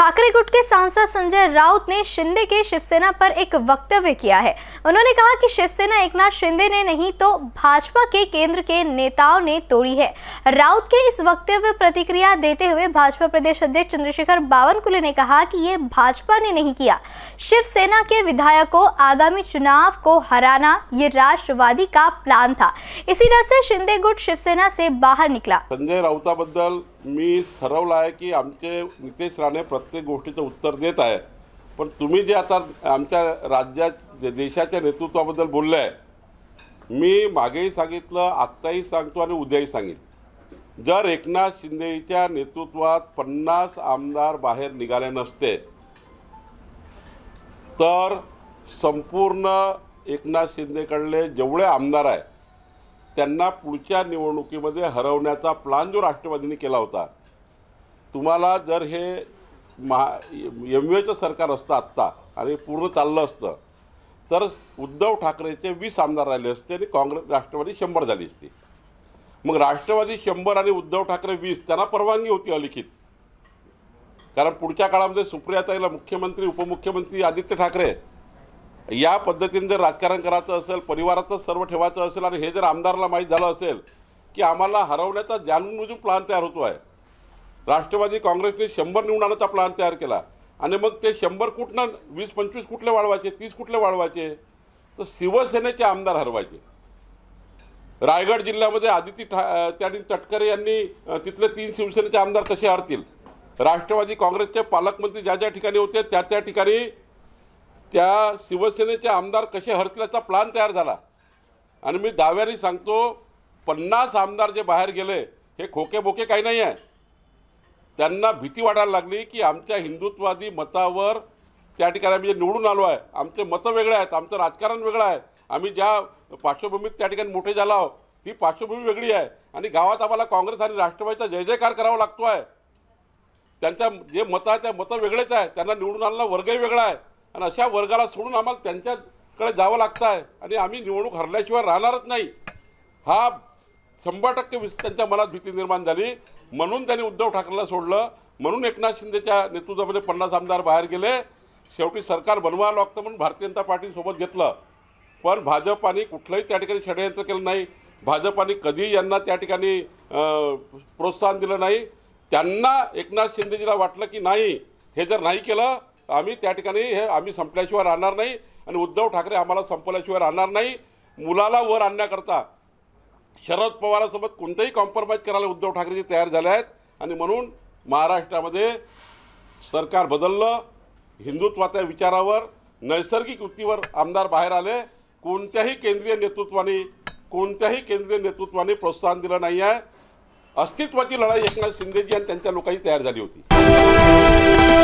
ठाकरे गुट के सांसद संजय राउत ने शिंदे के शिवसेना पर एक वक्तव्य किया है उन्होंने कहा कि शिवसेना एक नाथ शिंदे ने नहीं तो भाजपा के केंद्र के नेताओं ने तोड़ी है राउत के इस वक्तव्य प्रतिक्रिया देते हुए भाजपा प्रदेश अध्यक्ष चंद्रशेखर बावनकुले ने कहा कि ये भाजपा ने नहीं किया शिवसेना के विधायकों आगामी चुनाव को हराना ये राष्ट्रवादी का प्लान था इसी तरह से शिंदे गुट शिवसेना से बाहर निकला संजय राउता बदल मी ठरवलं आहे की आमचे नितेश राणे प्रत्येक गोष्टीचं उत्तर देत आहे पण तुम्ही जे आता आमच्या राज्यात देशाच्या नेतृत्वाबद्दल बोलले आहे मी मागेही सांगितलं आत्ताही सांगतो आणि उद्याही सांगेन जर एकनाथ शिंदेच्या नेतृत्वात पन्नास आमदार बाहेर निघाले नसते तर संपूर्ण एकनाथ शिंदेकडले जेवढे आमदार आहे त्यांना पुढच्या निवडणुकीमध्ये हरवण्याचा प्लान जो राष्ट्रवादीने केला होता तुम्हाला जर हे महा एम एचं सरकार असतं आत्ता आणि पूर्ण चाललं असतं तर उद्धव ठाकरेचे वीस आमदार राहिले असते आणि काँग्रेस राष्ट्रवादी शंभर झाली असती मग राष्ट्रवादी शंभर आणि उद्धव ठाकरे वीस त्यांना परवानगी होती अलिखित कारण पुढच्या काळामध्ये सुप्रियाताईला मुख्यमंत्री उपमुख्यमंत्री आदित्य ठाकरे या पद्धतीने जर राजकारण करायचं असेल परिवारातच सर्व ठेवायचं असेल आणि हे जर आमदारला माहीत झालं असेल की आम्हाला हरवण्याचा जाणूनबुजून प्लान तयार होतो आहे राष्ट्रवादी काँग्रेसने शंभर निवडून प्लान तयार केला आणि मग ते शंभर कुठनं वीस पंचवीस कुठले वाढवायचे तीस कुठले वाढवायचे तर शिवसेनेचे आमदार हरवायचे रायगड जिल्ह्यामध्ये आदिती ठा तटकरे यांनी तिथले तीन शिवसेनेचे आमदार कसे हरतील राष्ट्रवादी काँग्रेसचे पालकमंत्री ज्या ज्या ठिकाणी होते त्या त्या ठिकाणी त्या शिवसेनेचे आमदार कसे हरतल्याचा प्लान तयार झाला आणि मी दाव्याने सांगतो पन्नास आमदार जे बाहेर गेले हे खोके बोके काही नाही आहे त्यांना भीती वाटायला लागली की आमच्या हिंदुत्ववादी मतावर त्या ठिकाणी आम्ही जे निवडून आलो आहे आमचे मतं वेगळे आहेत आमचं राजकारण वेगळं आहे आम्ही ज्या पार्श्वभूमीत त्या ठिकाणी मोठे झालो आहोत ती पार्श्वभूमी वेगळी आहे आणि गावात आम्हाला काँग्रेस आणि राष्ट्रवादीचा जय जयकार करावा लागतो आहे त्यांच्या जे मतं आहे त्या मतं वेगळेच आहे त्यांना निवडून आणला वर्गही वेगळा आहे आणि अशा वर्गाला सोडून आम्हाला त्यांच्याकडे जावं लागतं आहे आणि आम्ही निवडणूक हरल्याशिवाय राहणारच नाही हा शंभर टक्के त्यांच्या मनात भीती निर्माण झाली म्हणून त्यांनी उद्धव ठाकरेला सोडलं म्हणून एकनाथ शिंदेच्या नेतृत्वामध्ये पन्नास आमदार बाहेर गेले शेवटी सरकार बनवावं लागतं म्हणून भारतीय जनता पार्टीसोबत घेतलं पण भाजपाने कुठलंही त्या ठिकाणी षडयंत्र केलं नाही भाजपाने कधीही यांना त्या ठिकाणी प्रोत्साहन दिलं नाही त्यांना एकनाथ शिंदेजीला वाटलं की नाही हे जर नाही केलं आम्ही त्या ठिकाणी हे आम्ही संपल्याशिवाय राहणार नाही आणि उद्धव ठाकरे आम्हाला संपल्याशिवाय राहणार नाही मुलाला वर आणण्याकरता शरद पवारासोबत कोणतंही कॉम्प्रोमाइज करायला उद्धव ठाकरेजी तयार झाले आहेत आणि म्हणून महाराष्ट्रामध्ये सरकार बदललं हिंदुत्वाच्या विचारावर नैसर्गिक युतीवर आमदार बाहेर आले कोणत्याही केंद्रीय नेतृत्वाने कोणत्याही केंद्रीय नेतृत्वाने प्रोत्साहन दिलं नाही आहे अस्तित्वाची लढाई एकनाथ शिंदेजी आणि त्यांच्या लोकांची तयार झाली होती